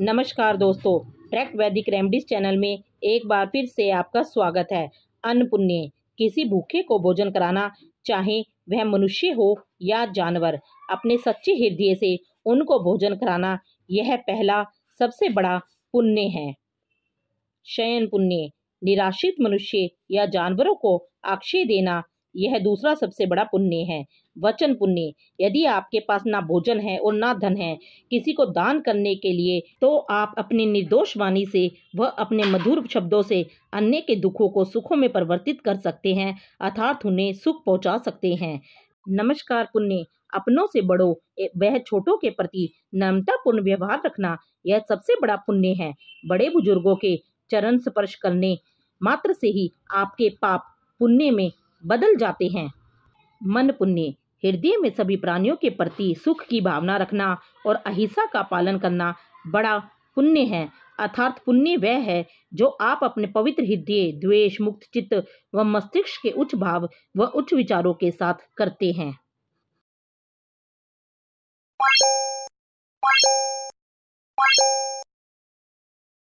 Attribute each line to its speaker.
Speaker 1: नमस्कार दोस्तों ट्रैक वैदिक रेमडीज चैनल में एक बार फिर से आपका स्वागत है अन्नपुण्य किसी भूखे को भोजन कराना चाहे वह मनुष्य हो या जानवर अपने सच्चे हृदय से उनको भोजन कराना यह पहला सबसे बड़ा पुण्य है शयन पुण्य निराशित मनुष्य या जानवरों को अक्षय देना यह दूसरा सबसे बड़ा पुण्य है वचन पुण्य यदि आपके पास ना भोजन है और ना धन है किसी को दान करने के लिए तो आप अपनी निर्दोष वाणी से व अपने मधुर शब्दों से अन्य के दुखों को सुखों में परिवर्तित कर सकते हैं अर्थात उन्हें सुख पहुंचा सकते हैं नमस्कार पुण्य अपनों से बड़ो वह छोटों के प्रति नम्रतापूर्ण व्यवहार रखना यह सबसे बड़ा पुण्य है बड़े बुजुर्गों के चरण स्पर्श करने मात्र से ही आपके पाप पुण्य में बदल जाते हैं मन पुण्य हृदय में सभी प्राणियों के प्रति सुख की भावना रखना और अहिंसा का पालन करना बड़ा पुण्य है अर्थात पुण्य वह है जो आप अपने पवित्र हृदय द्वेष मुक्त चित्त व मस्तिष्क के उच्च भाव व उच्च विचारों के साथ करते हैं